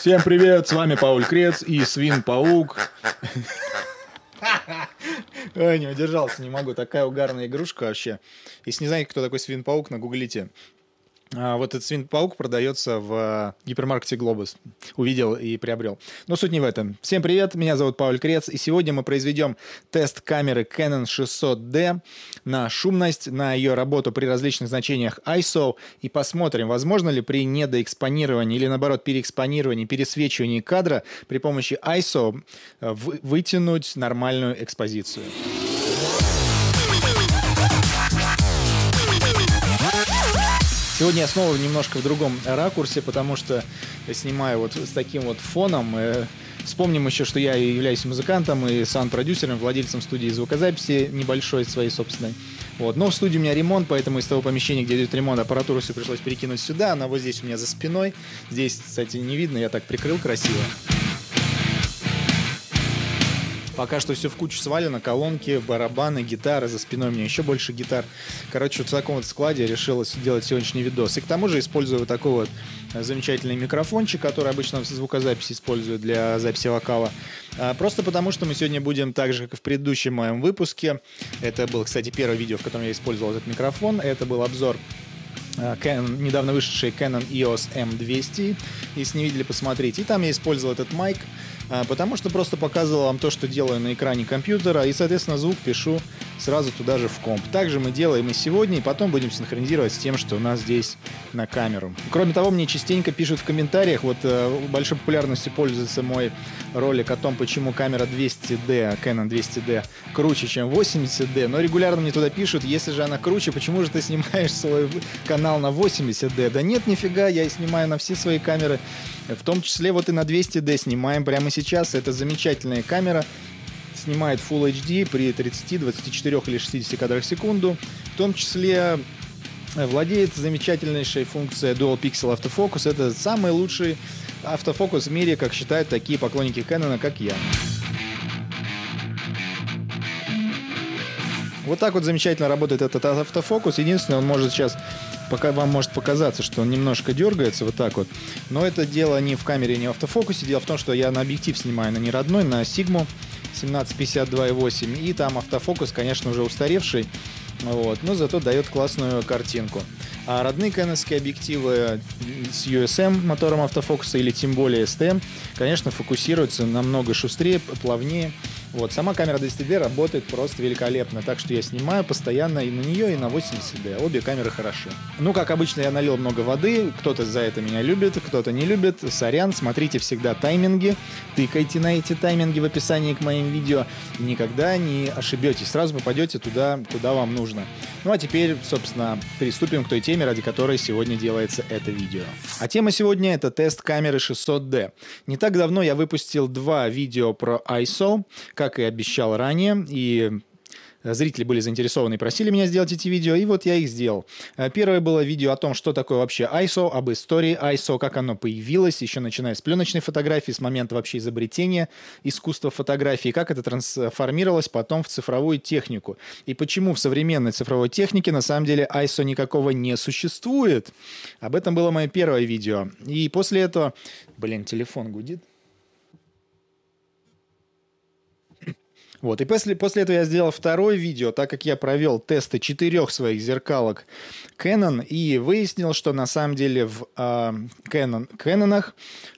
Всем привет, с вами Пауль Крец и Свин-паук. Ой, не удержался, не могу. Такая угарная игрушка вообще. Если не знаете, кто такой Свин-паук, нагуглите. А, вот этот свин паук продается в а, гипермаркете «Глобус». Увидел и приобрел. Но суть не в этом. Всем привет, меня зовут Пауль Крец, и сегодня мы произведем тест камеры Canon 600D на шумность, на ее работу при различных значениях ISO, и посмотрим, возможно ли при недоэкспонировании или, наоборот, переэкспонировании, пересвечивании кадра при помощи ISO э, вытянуть нормальную экспозицию. Сегодня я снова немножко в другом ракурсе, потому что снимаю вот с таким вот фоном. Э, вспомним еще, что я являюсь музыкантом и саунд-продюсером, владельцем студии звукозаписи небольшой своей собственной. Вот. Но в студии у меня ремонт, поэтому из того помещения, где идет ремонт, аппаратуру все пришлось перекинуть сюда. Она вот здесь у меня за спиной. Здесь, кстати, не видно, я так прикрыл красиво. Пока что все в кучу свалено, колонки, барабаны, гитары, за спиной у меня еще больше гитар. Короче, вот в таком вот складе я решил делать сегодняшний видос. И к тому же, использую вот такой вот э, замечательный микрофончик, который обычно в звукозаписи используют для записи вокала. А, просто потому, что мы сегодня будем так же, как и в предыдущем моем выпуске. Это было, кстати, первое видео, в котором я использовал этот микрофон. Это был обзор Canon, э, недавно вышедший Canon EOS M200. Если не видели, посмотрите. И там я использовал этот майк а, потому что просто показывал вам то, что делаю на экране компьютера, и, соответственно, звук пишу сразу туда же в комп. Также мы делаем и сегодня, и потом будем синхронизировать с тем, что у нас здесь на камеру. Кроме того, мне частенько пишут в комментариях, вот э, большой популярностью пользуется мой ролик о том, почему камера 200D, Canon 200D круче, чем 80D, но регулярно мне туда пишут, если же она круче, почему же ты снимаешь свой канал на 80D? Да нет, нифига, я снимаю на все свои камеры, в том числе вот и на 200D снимаем прямо сейчас, это замечательная камера, снимает Full HD при 30, 24 или 60 кадрах в секунду. В том числе э, владеет замечательнейшей функцией Dual Pixel Autofocus. Это самый лучший автофокус в мире, как считают такие поклонники Canon, как я. Вот так вот замечательно работает этот автофокус. Единственное, он может сейчас пока вам может показаться, что он немножко дергается вот так вот. Но это дело не в камере, не в автофокусе. Дело в том, что я на объектив снимаю, на не родной, на Sigma. 1752.8. И там автофокус, конечно, уже устаревший. Вот, но зато дает классную картинку. А родные кэнонские объективы с USM эм мотором автофокуса или тем более STM, конечно, фокусируются намного шустрее, плавнее вот, сама камера 200D работает просто великолепно, так что я снимаю постоянно и на нее, и на 80D. Обе камеры хороши. Ну, как обычно, я налил много воды, кто-то за это меня любит, кто-то не любит. Сорян, смотрите всегда тайминги, тыкайте на эти тайминги в описании к моим видео. Никогда не ошибетесь, сразу попадете туда, куда вам нужно. Ну, а теперь, собственно, приступим к той теме, ради которой сегодня делается это видео. А тема сегодня — это тест камеры 600D. Не так давно я выпустил два видео про ISO, как и обещал ранее, и э, Зрители были заинтересованы и просили меня сделать эти видео, и вот я их сделал. Э, первое было видео о том, что такое вообще ISO, об истории ISO, как оно появилось, еще начиная с пленочной фотографии, с момента вообще изобретения искусства фотографии, как это трансформировалось потом в цифровую технику. И почему в современной цифровой технике на самом деле ISO никакого не существует. Об этом было мое первое видео. И после этого... Блин, телефон гудит. Вот. И после, после этого я сделал второе видео, так как я провел тесты четырех своих зеркалок Canon и выяснил, что на самом деле в э, Canon, Canon'ах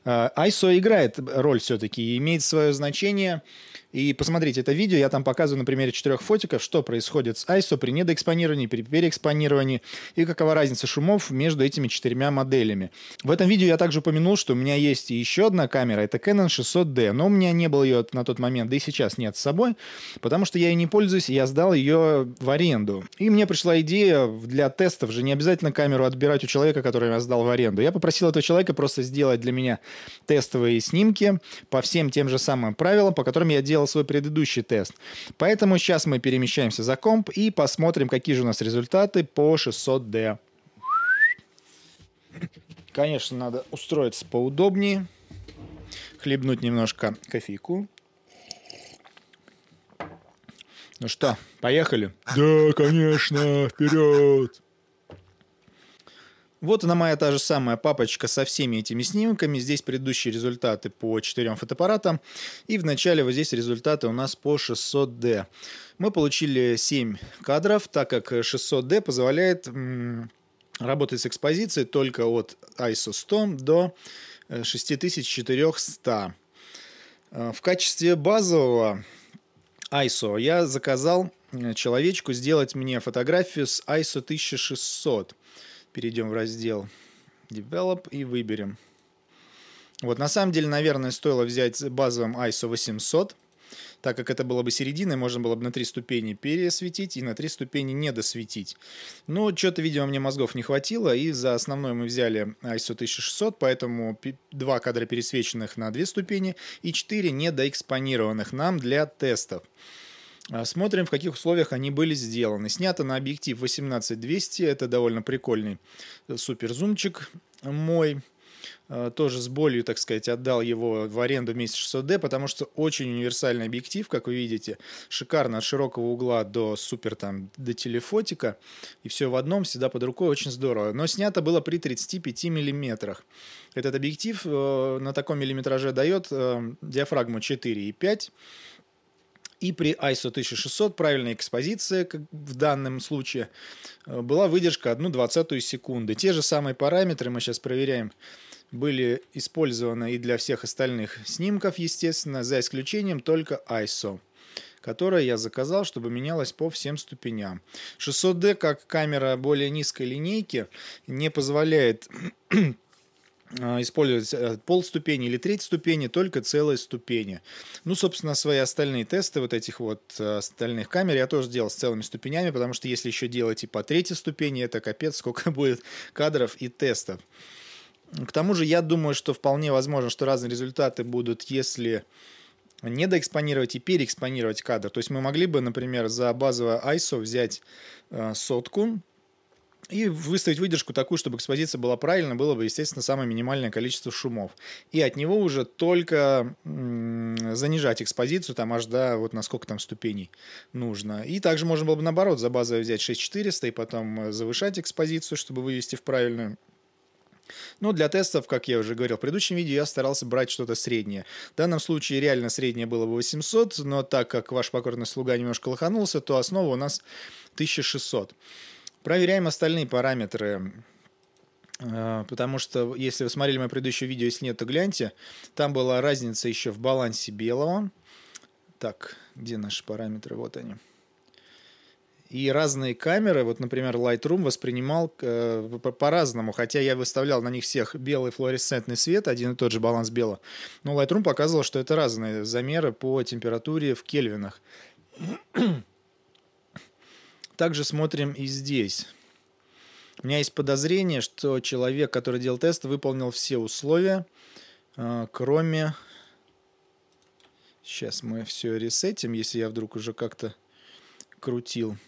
э, ISO играет роль все-таки и имеет свое значение. И посмотрите это видео, я там показываю на примере четырех фотиков, что происходит с ISO при недоэкспонировании, при переэкспонировании и какова разница шумов между этими четырьмя моделями. В этом видео я также упомянул, что у меня есть еще одна камера, это Canon 600D, но у меня не было ее на тот момент, да и сейчас нет с собой потому что я ей не пользуюсь, я сдал ее в аренду. И мне пришла идея для тестов же не обязательно камеру отбирать у человека, который я сдал в аренду. Я попросил этого человека просто сделать для меня тестовые снимки по всем тем же самым правилам, по которым я делал свой предыдущий тест. Поэтому сейчас мы перемещаемся за комп и посмотрим, какие же у нас результаты по 600D. Конечно, надо устроиться поудобнее, хлебнуть немножко кофейку. Ну что, поехали? Да, конечно, вперед! Вот она моя та же самая папочка со всеми этими снимками. Здесь предыдущие результаты по четырем фотоаппаратам. И вначале вот здесь результаты у нас по 600D. Мы получили 7 кадров, так как 600D позволяет работать с экспозицией только от ISO 100 до 6400. Э, э, в качестве базового ISO. Я заказал э, человечку сделать мне фотографию с ISO 1600. Перейдем в раздел Develop и выберем. Вот, на самом деле, наверное, стоило взять базовым ISO 800. Так как это было бы середина, можно было бы на три ступени пересветить и на три ступени не досветить. Но что-то, видимо, мне мозгов не хватило, и за основной мы взяли ISO 1600, поэтому два кадра пересвеченных на две ступени и четыре недоэкспонированных нам для тестов. А, смотрим, в каких условиях они были сделаны. Снято на объектив 18200, это довольно прикольный э, суперзумчик мой. Э, тоже с болью, так сказать, отдал его в аренду вместе 600D, потому что очень универсальный объектив, как вы видите, шикарно от широкого угла до супер там, до телефотика, и все в одном, всегда под рукой, очень здорово. Но снято было при 35 миллиметрах. Этот объектив э, на таком миллиметраже дает э, диафрагму 4,5 и при ISO 1600 правильная экспозиция, как в данном случае, э, была выдержка 1 двадцатую секунды. Те же самые параметры мы сейчас проверяем были использованы и для всех остальных снимков, естественно, за исключением только ISO которое я заказал, чтобы менялось по всем ступеням. 600D, как камера более низкой линейки, не позволяет а, использовать э, пол ступени или треть ступени, только целые ступени. Ну, собственно, свои остальные тесты вот этих вот э, остальных камер я тоже делал с целыми ступенями, потому что если еще делать и по третьей ступени, это капец, сколько будет кадров и тестов. К тому же я думаю, что вполне возможно, что разные результаты будут, если недоэкспонировать и переэкспонировать кадр. То есть мы могли бы, например, за базовое ISO взять э, сотку, и выставить выдержку такую, чтобы экспозиция была правильно, было бы, естественно, самое минимальное количество шумов. И от него уже только занижать экспозицию, там аж до вот на сколько там ступеней нужно. И также можно было бы наоборот за базовое взять 6400 и потом э, завышать экспозицию, чтобы вывести в правильную ну, для тестов, как я уже говорил в предыдущем видео, я старался брать что-то среднее. В данном случае реально среднее было бы 800, но так как ваш покорный слуга немножко лоханулся, то основа у нас 1600. Проверяем остальные параметры. Э, потому что, если вы смотрели мое предыдущее видео, если нет, то гляньте. Там была разница еще в балансе белого. Так, где наши параметры? Вот они. И разные камеры, вот, например, Lightroom воспринимал э, по-разному, хотя я выставлял на них всех белый флуоресцентный свет, один и тот же баланс белого. Но Lightroom показывал, что это разные замеры по температуре в кельвинах. Также смотрим и здесь. У меня есть подозрение, что человек, который делал тест, выполнил все условия, э, кроме... Сейчас мы все ресетим, если я вдруг уже как-то крутил.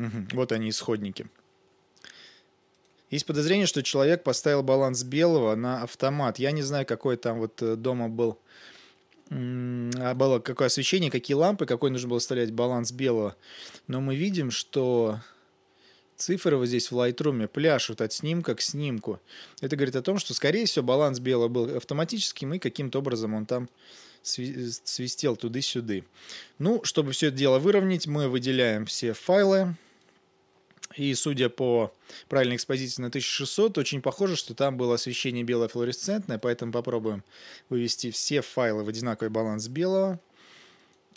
Угу. Вот они исходники. Есть подозрение, что человек поставил баланс белого на автомат. Я не знаю, какой там вот э, дома был а, было какое освещение, какие лампы, какой нужно было вставлять баланс белого. Но мы видим, что цифры вот здесь в Lightroom пляшут от снимка к снимку. Это говорит о том, что, скорее всего, баланс белого был автоматическим, и каким-то образом он там э, свистел туды-сюды. Ну, чтобы все это дело выровнять, мы выделяем все файлы, и судя по правильной экспозиции на 1600, очень похоже, что там было освещение бело-флуоресцентное, поэтому попробуем вывести все файлы в одинаковый баланс белого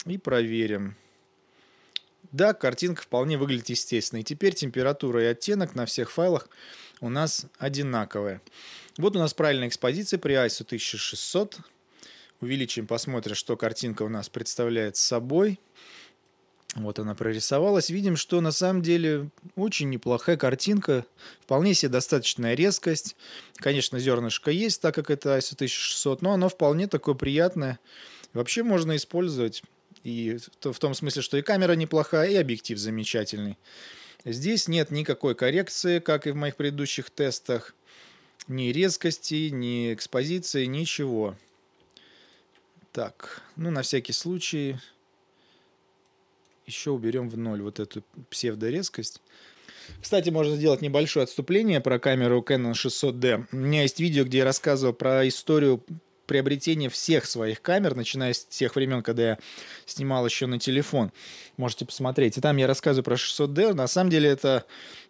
и проверим. Да, картинка вполне выглядит естественно. И теперь температура и оттенок на всех файлах у нас одинаковые. Вот у нас правильная экспозиция при ISO 1600. Увеличим, посмотрим, что картинка у нас представляет собой. Вот она прорисовалась. Видим, что на самом деле очень неплохая картинка. Вполне себе достаточная резкость. Конечно, зернышко есть, так как это ISO 1600, но оно вполне такое приятное. Вообще можно использовать и в том смысле, что и камера неплохая, и объектив замечательный. Здесь нет никакой коррекции, как и в моих предыдущих тестах. Ни резкости, ни экспозиции, ничего. Так, ну на всякий случай еще уберем в ноль вот эту псевдорезкость. Кстати, можно сделать небольшое отступление про камеру Canon 600D. У меня есть видео, где я рассказывал про историю приобретения всех своих камер, начиная с тех времен, когда я снимал еще на телефон. Можете посмотреть. И там я рассказываю про 600D. На самом деле это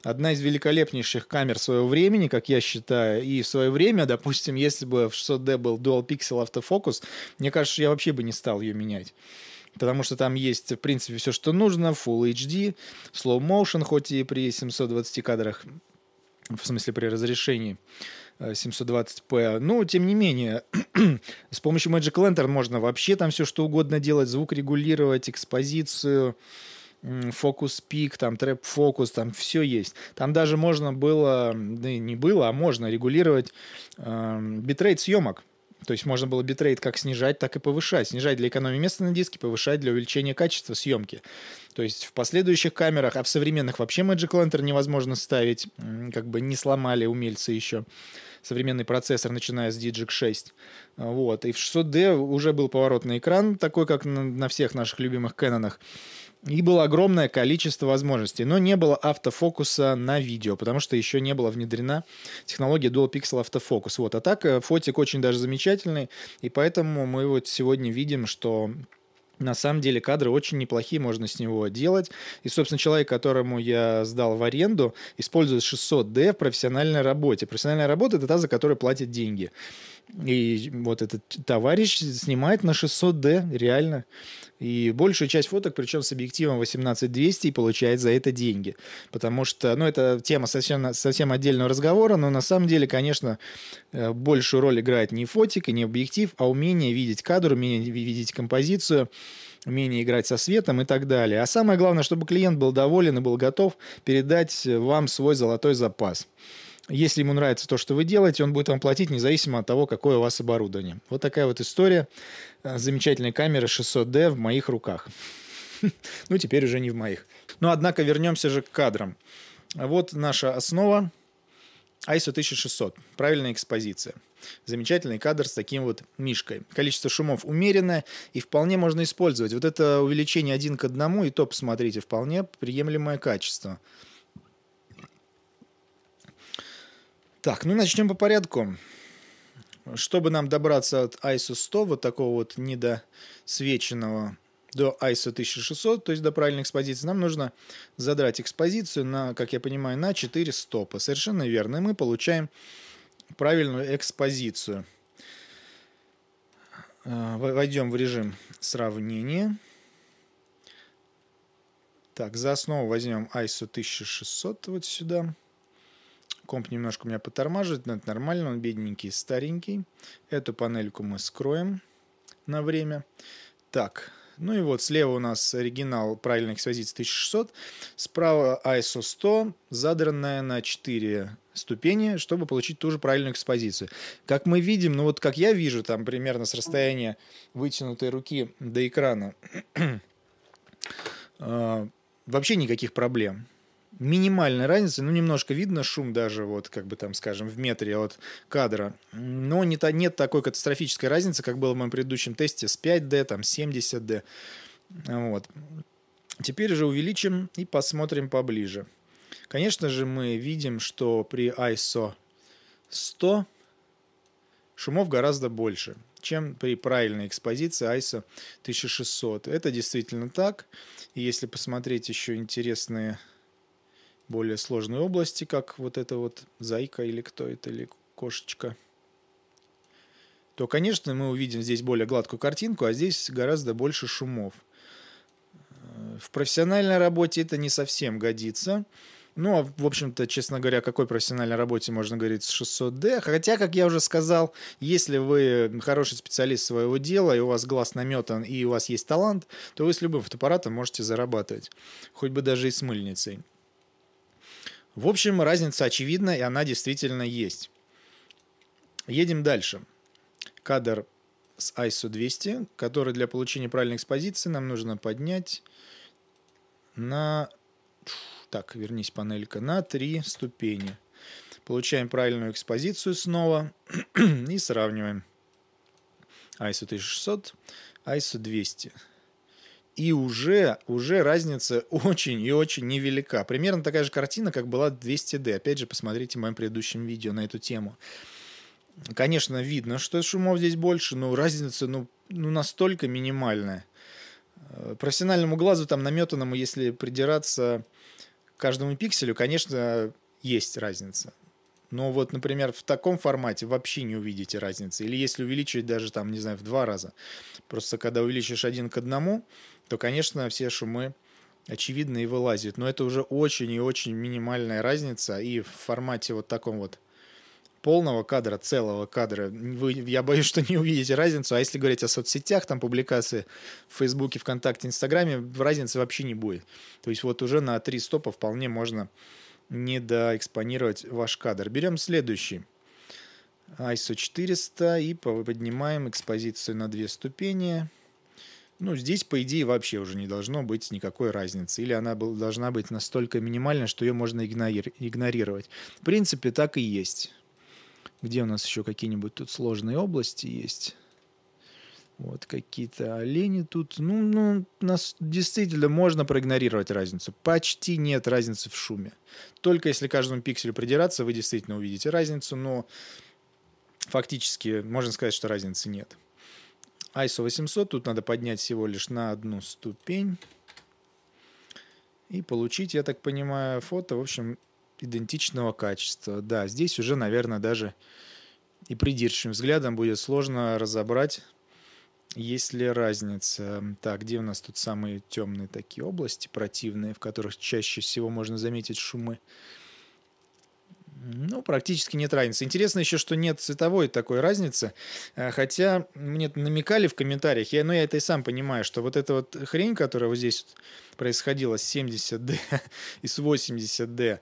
одна из великолепнейших камер своего времени, как я считаю. И в свое время, допустим, если бы в 600D был Dual Pixel автофокус, мне кажется, я вообще бы не стал ее менять потому что там есть, в принципе, все, что нужно, Full HD, slow motion, хоть и при 720 кадрах, в смысле при разрешении 720p. Э, Но, тем не менее, с помощью Magic Lantern можно вообще там все что угодно делать, звук регулировать, экспозицию, фокус пик, там трэп фокус, там все есть. Там даже можно было, да не было, а можно регулировать э, эм, съемок. То есть можно было битрейт как снижать, так и повышать. Снижать для экономии места на диске, повышать для увеличения качества съемки. То есть в последующих камерах, а в современных вообще Magic Lantern невозможно ставить, как бы не сломали умельцы еще современный процессор, начиная с Digic 6. Вот. И в 600D уже был поворотный экран, такой, как на, на всех наших любимых Кэнонах. И было огромное количество возможностей, но не было автофокуса на видео, потому что еще не была внедрена технология Dual Pixel автофокус. Вот. А так э, фотик очень даже замечательный, и поэтому мы вот сегодня видим, что на самом деле кадры очень неплохие, можно с него делать. И, собственно, человек, которому я сдал в аренду, использует 600D в профессиональной работе. Профессиональная работа – это та, за которую платят деньги. И вот этот товарищ снимает на 600D, реально. И большую часть фоток, причем с объективом 18200, и получает за это деньги. Потому что, ну, это тема совсем, совсем отдельного разговора, но на самом деле, конечно, э, большую роль играет не фотик и не объектив, а умение видеть кадр, умение видеть композицию умение играть со светом и так далее. А самое главное, чтобы клиент был доволен и был готов передать вам свой золотой запас. Если ему нравится то, что вы делаете, он будет вам платить независимо от того, какое у вас оборудование. Вот такая вот история э, Замечательная камера 600D в моих руках. Ну, теперь уже не в моих. Но, однако, вернемся же к кадрам. Вот наша основа ISO 1600. Правильная экспозиция. Замечательный кадр с таким вот мишкой. Количество шумов умеренное и вполне можно использовать. Вот это увеличение один к одному, и то, посмотрите, вполне приемлемое качество. Так, ну начнем по порядку. Чтобы нам добраться от ISO 100, вот такого вот недосвеченного, до ISO 1600, то есть до правильной экспозиции, нам нужно задрать экспозицию на, как я понимаю, на 4 стопа. Совершенно верно. И мы получаем правильную экспозицию. Э, войдем в режим сравнения. Так, за основу возьмем ISO 1600 вот сюда. Комп немножко меня потормаживает, но это нормально, он бедненький, старенький. Эту панельку мы скроем на время. Так, ну и вот слева у нас оригинал правильных экспозиции 1600, справа ISO 100, задранная на 4 ступени, чтобы получить ту же правильную экспозицию. Как мы видим, ну вот как я вижу, там примерно с расстояния вытянутой руки до экрана, а, вообще никаких проблем минимальной разницы, ну, немножко видно шум даже, вот, как бы там, скажем, в метре от кадра, но не, нет такой катастрофической разницы, как было в моем предыдущем тесте с 5D, там, 70D, вот. Теперь же увеличим и посмотрим поближе. Конечно же, мы видим, что при ISO 100 шумов гораздо больше, чем при правильной экспозиции ISO 1600. Это действительно так. И если посмотреть еще интересные более сложные области, как вот эта вот зайка или кто это, или кошечка, то, конечно, мы увидим здесь более гладкую картинку, а здесь гораздо больше шумов. Э, в профессиональной работе это не совсем годится. Ну, а, в общем-то, честно говоря, о какой профессиональной работе можно говорить с 600D? Хотя, как я уже сказал, если вы хороший специалист своего дела, и у вас глаз наметан, и у вас есть талант, то вы с любым фотоаппаратом можете зарабатывать, хоть бы даже и с мыльницей. В общем, разница очевидна, и она действительно есть. Едем дальше. Кадр с ISO 200, который для получения правильной экспозиции нам нужно поднять на... Так, вернись, панелька. На три ступени. Получаем правильную экспозицию снова и сравниваем. ISO 1600, ISO 200 и уже, уже разница очень и очень невелика. Примерно такая же картина, как была 200D. Опять же, посмотрите в моем предыдущем видео на эту тему. Конечно, видно, что шумов здесь больше, но разница ну, ну настолько минимальная. Э, профессиональному глазу, там, наметанному, если придираться к каждому пикселю, конечно, есть разница. Но вот, например, в таком формате вообще не увидите разницы. Или если увеличить даже там, не знаю, в два раза. Просто когда увеличишь один к одному, то, конечно, все шумы очевидно и вылазит. Но это уже очень и очень минимальная разница. И в формате вот таком вот полного кадра, целого кадра, вы, я боюсь, что не увидите разницу. А если говорить о соцсетях, там публикации в Фейсбуке, ВКонтакте, Инстаграме, разницы вообще не будет. То есть вот уже на три стопа вполне можно недоэкспонировать ваш кадр. Берем следующий. ISO 400 и поднимаем экспозицию на две ступени. Ну, здесь, по идее, вообще уже не должно быть никакой разницы. Или она был, должна быть настолько минимальна, что ее можно игнори- игнорировать. В принципе, так и есть. Где у нас еще какие-нибудь тут сложные области есть? Вот какие-то олени тут. Ну, ну, нас действительно можно проигнорировать разницу. Почти нет разницы в шуме. Только если каждому пикселю придираться, вы действительно увидите разницу, но фактически можно сказать, что разницы нет. ISO 800 тут надо поднять всего лишь на одну ступень. И получить, я так понимаю, фото, в общем, идентичного качества. Да, здесь уже, наверное, даже и придирчивым взглядом будет сложно разобрать, есть ли разница. Так, где у нас тут самые темные такие области противные, в которых чаще всего можно заметить шумы? Ну, практически нет разницы. Интересно еще, что нет цветовой такой разницы. Э, хотя мне намекали в комментариях, я, ну, я это и сам понимаю, что вот эта вот хрень, которая вот здесь происходила с 70D и с 80D,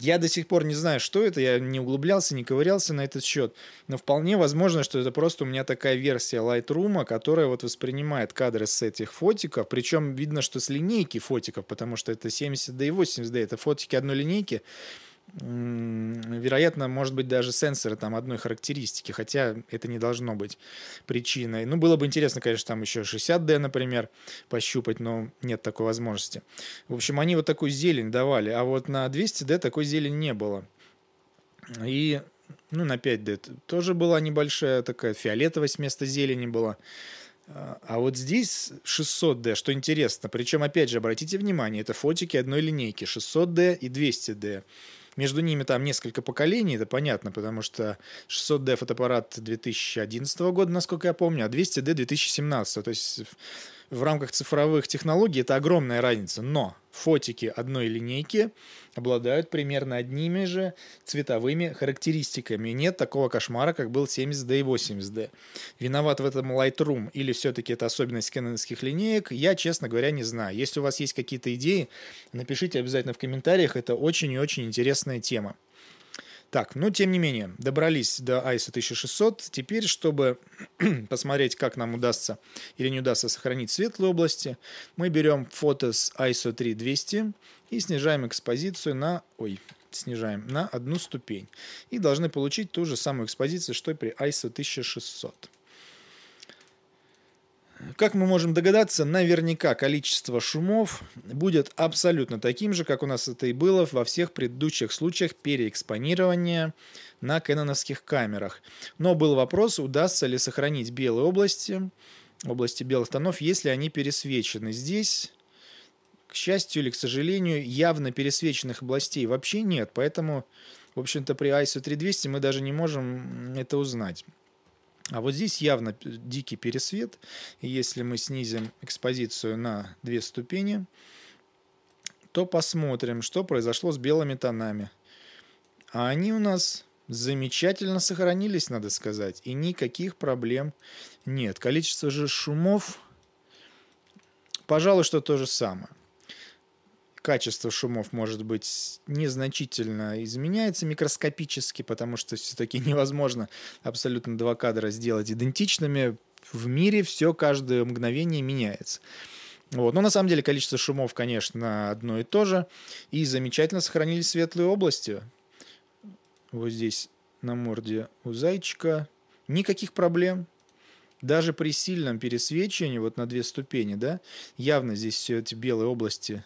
я до сих пор не знаю, что это, я не углублялся, не ковырялся на этот счет, но вполне возможно, что это просто у меня такая версия Lightroom, которая вот воспринимает кадры с этих фотиков, причем видно, что с линейки фотиков, потому что это 70D и 80D, это фотики одной линейки, вероятно, может быть, даже сенсоры там одной характеристики, хотя это не должно быть причиной. Ну, было бы интересно, конечно, там еще 60D, например, пощупать, но нет такой возможности. В общем, они вот такую зелень давали, а вот на 200D такой зелени не было. И, ну, на 5D тоже была небольшая такая фиолетовость вместо зелени была. А, а вот здесь 600D, что интересно. Причем, опять же, обратите внимание, это фотики одной линейки. 600D и 200D. Между ними там несколько поколений, это понятно, потому что 600D фотоаппарат 2011 года, насколько я помню, а 200D 2017. То есть в рамках цифровых технологий это огромная разница, но фотики одной линейки обладают примерно одними же цветовыми характеристиками. И нет такого кошмара, как был 70D и 80D. Виноват в этом Lightroom или все-таки это особенность кэнонских линеек, я, честно говоря, не знаю. Если у вас есть какие-то идеи, напишите обязательно в комментариях. Это очень и очень интересная тема. Так, но тем не менее, добрались до ISO 1600. Теперь, чтобы посмотреть, как нам удастся или не удастся сохранить светлые области, мы берем фото с ISO 3200 и снижаем экспозицию на... Ой, снижаем на одну ступень. И должны получить ту же самую экспозицию, что и при ISO 1600. Как мы можем догадаться, наверняка количество шумов будет абсолютно таким же, как у нас это и было во всех предыдущих случаях переэкспонирования на кэноновских камерах. Но был вопрос, удастся ли сохранить белые области, области белых тонов, если они пересвечены. Здесь, к счастью или к сожалению, явно пересвеченных областей вообще нет, поэтому, в общем-то, при ISO 3200 мы даже не можем это узнать. А вот здесь явно дикий пересвет. Если мы снизим экспозицию на две ступени, то посмотрим, что произошло с белыми тонами. А они у нас замечательно сохранились, надо сказать, и никаких проблем нет. Количество же шумов, пожалуй, что то же самое качество шумов, может быть, незначительно изменяется микроскопически, потому что все-таки невозможно абсолютно два кадра сделать идентичными. В мире все каждое мгновение меняется. Вот. Но на самом деле количество шумов, конечно, одно и то же. И замечательно сохранились светлые области. Вот здесь на морде у зайчика. Никаких проблем. Даже при сильном пересвечивании, вот на две ступени, да, явно здесь все эти белые области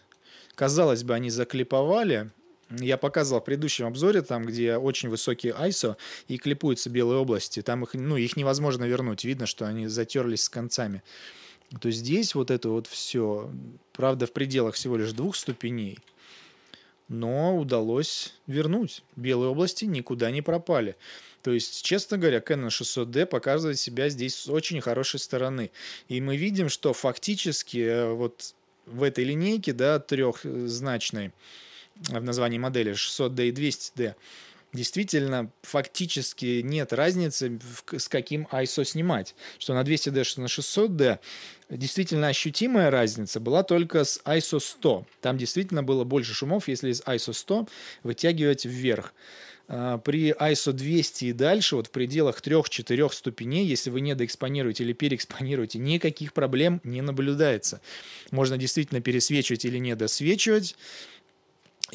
Казалось бы, они заклиповали, я показывал в предыдущем обзоре, там, где очень высокие ISO и клипуются белые области. Там их, ну, их невозможно вернуть. Видно, что они затерлись с концами. То здесь вот это вот все, правда, в пределах всего лишь двух ступеней, но удалось вернуть. Белые области никуда не пропали. То есть, честно говоря, Canon 600D показывает себя здесь с очень хорошей стороны. И мы видим, что фактически э, вот в этой линейке, да, трехзначной э, в названии модели 600D и 200D, действительно фактически нет разницы, с каким ISO снимать. Что на 200D, что на 600D. Действительно ощутимая разница была только с ISO 100. Там действительно было больше шумов, если из ISO 100 вытягивать вверх. А, при ISO 200 и дальше, вот в пределах 3-4 ступеней, если вы недоэкспонируете или переэкспонируете, никаких проблем не наблюдается. Можно действительно пересвечивать или недосвечивать,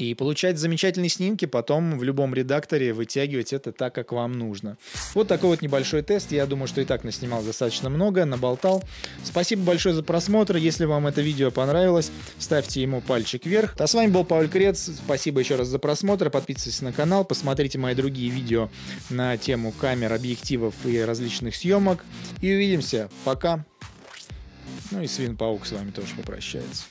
и получать замечательные снимки, потом в любом редакторе вытягивать это так, как вам нужно. Вот такой вот небольшой тест. Я думаю, что и так наснимал достаточно много, наболтал. Спасибо большое за просмотр. Если вам это видео понравилось, ставьте ему пальчик вверх. А с вами был Павел Крец. Спасибо еще раз за просмотр. Подписывайтесь на канал, посмотрите мои другие видео на тему камер, объективов и различных съемок. И увидимся. Пока. Ну и свин-паук с вами тоже попрощается.